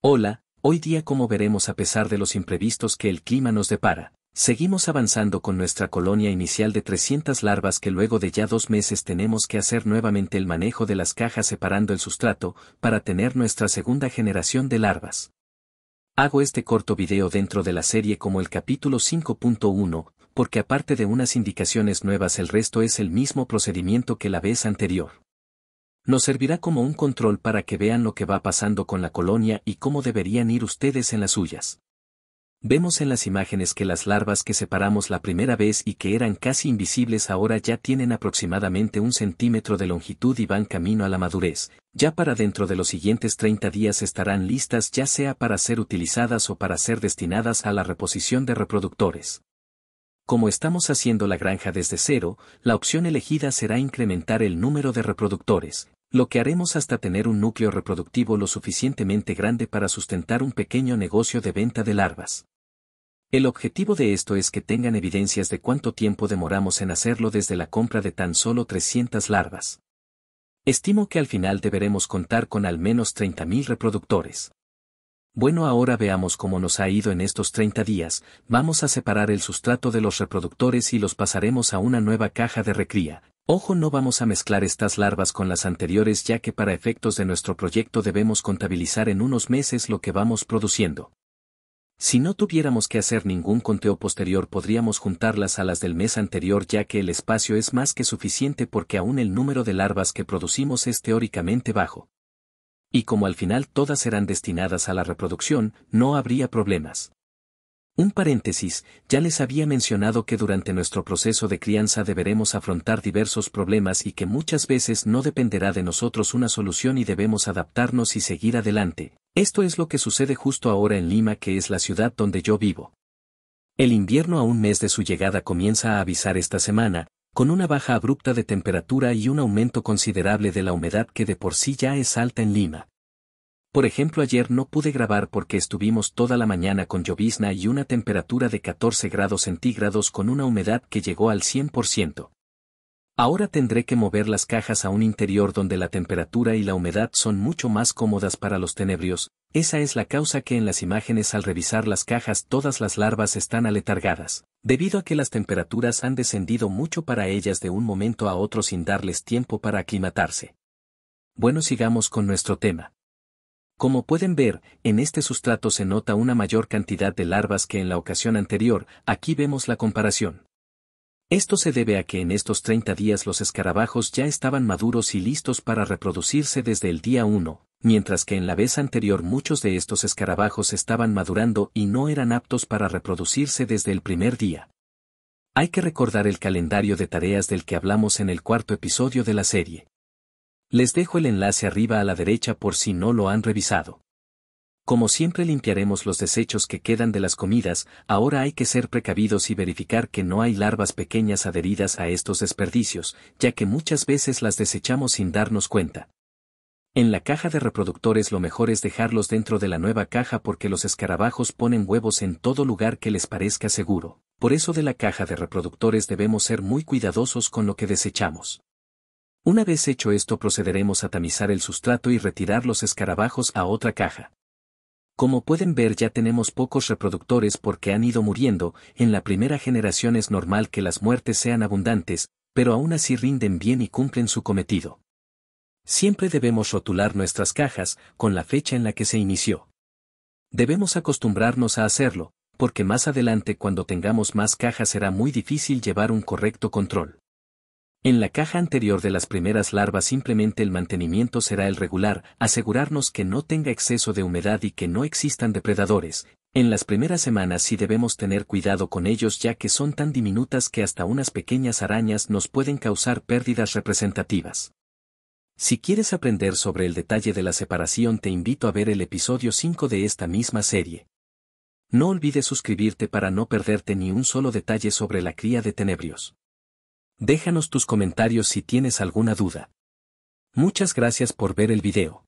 Hola, hoy día como veremos a pesar de los imprevistos que el clima nos depara, seguimos avanzando con nuestra colonia inicial de 300 larvas que luego de ya dos meses tenemos que hacer nuevamente el manejo de las cajas separando el sustrato para tener nuestra segunda generación de larvas. Hago este corto video dentro de la serie como el capítulo 5.1, porque aparte de unas indicaciones nuevas el resto es el mismo procedimiento que la vez anterior. Nos servirá como un control para que vean lo que va pasando con la colonia y cómo deberían ir ustedes en las suyas. Vemos en las imágenes que las larvas que separamos la primera vez y que eran casi invisibles ahora ya tienen aproximadamente un centímetro de longitud y van camino a la madurez, ya para dentro de los siguientes 30 días estarán listas ya sea para ser utilizadas o para ser destinadas a la reposición de reproductores. Como estamos haciendo la granja desde cero, la opción elegida será incrementar el número de reproductores, lo que haremos hasta tener un núcleo reproductivo lo suficientemente grande para sustentar un pequeño negocio de venta de larvas. El objetivo de esto es que tengan evidencias de cuánto tiempo demoramos en hacerlo desde la compra de tan solo 300 larvas. Estimo que al final deberemos contar con al menos 30.000 reproductores. Bueno, ahora veamos cómo nos ha ido en estos 30 días, vamos a separar el sustrato de los reproductores y los pasaremos a una nueva caja de recría, Ojo no vamos a mezclar estas larvas con las anteriores ya que para efectos de nuestro proyecto debemos contabilizar en unos meses lo que vamos produciendo. Si no tuviéramos que hacer ningún conteo posterior podríamos juntarlas a las del mes anterior ya que el espacio es más que suficiente porque aún el número de larvas que producimos es teóricamente bajo. Y como al final todas serán destinadas a la reproducción, no habría problemas. Un paréntesis, ya les había mencionado que durante nuestro proceso de crianza deberemos afrontar diversos problemas y que muchas veces no dependerá de nosotros una solución y debemos adaptarnos y seguir adelante. Esto es lo que sucede justo ahora en Lima que es la ciudad donde yo vivo. El invierno a un mes de su llegada comienza a avisar esta semana, con una baja abrupta de temperatura y un aumento considerable de la humedad que de por sí ya es alta en Lima. Por ejemplo, ayer no pude grabar porque estuvimos toda la mañana con llovizna y una temperatura de 14 grados centígrados con una humedad que llegó al 100%. Ahora tendré que mover las cajas a un interior donde la temperatura y la humedad son mucho más cómodas para los tenebrios, esa es la causa que en las imágenes al revisar las cajas todas las larvas están aletargadas, debido a que las temperaturas han descendido mucho para ellas de un momento a otro sin darles tiempo para aclimatarse. Bueno sigamos con nuestro tema. Como pueden ver, en este sustrato se nota una mayor cantidad de larvas que en la ocasión anterior, aquí vemos la comparación. Esto se debe a que en estos 30 días los escarabajos ya estaban maduros y listos para reproducirse desde el día 1, mientras que en la vez anterior muchos de estos escarabajos estaban madurando y no eran aptos para reproducirse desde el primer día. Hay que recordar el calendario de tareas del que hablamos en el cuarto episodio de la serie. Les dejo el enlace arriba a la derecha por si no lo han revisado. Como siempre limpiaremos los desechos que quedan de las comidas, ahora hay que ser precavidos y verificar que no hay larvas pequeñas adheridas a estos desperdicios, ya que muchas veces las desechamos sin darnos cuenta. En la caja de reproductores lo mejor es dejarlos dentro de la nueva caja porque los escarabajos ponen huevos en todo lugar que les parezca seguro. Por eso de la caja de reproductores debemos ser muy cuidadosos con lo que desechamos. Una vez hecho esto procederemos a tamizar el sustrato y retirar los escarabajos a otra caja. Como pueden ver ya tenemos pocos reproductores porque han ido muriendo, en la primera generación es normal que las muertes sean abundantes, pero aún así rinden bien y cumplen su cometido. Siempre debemos rotular nuestras cajas con la fecha en la que se inició. Debemos acostumbrarnos a hacerlo, porque más adelante cuando tengamos más cajas será muy difícil llevar un correcto control. En la caja anterior de las primeras larvas simplemente el mantenimiento será el regular, asegurarnos que no tenga exceso de humedad y que no existan depredadores. En las primeras semanas sí debemos tener cuidado con ellos ya que son tan diminutas que hasta unas pequeñas arañas nos pueden causar pérdidas representativas. Si quieres aprender sobre el detalle de la separación te invito a ver el episodio 5 de esta misma serie. No olvides suscribirte para no perderte ni un solo detalle sobre la cría de tenebrios. Déjanos tus comentarios si tienes alguna duda. Muchas gracias por ver el video.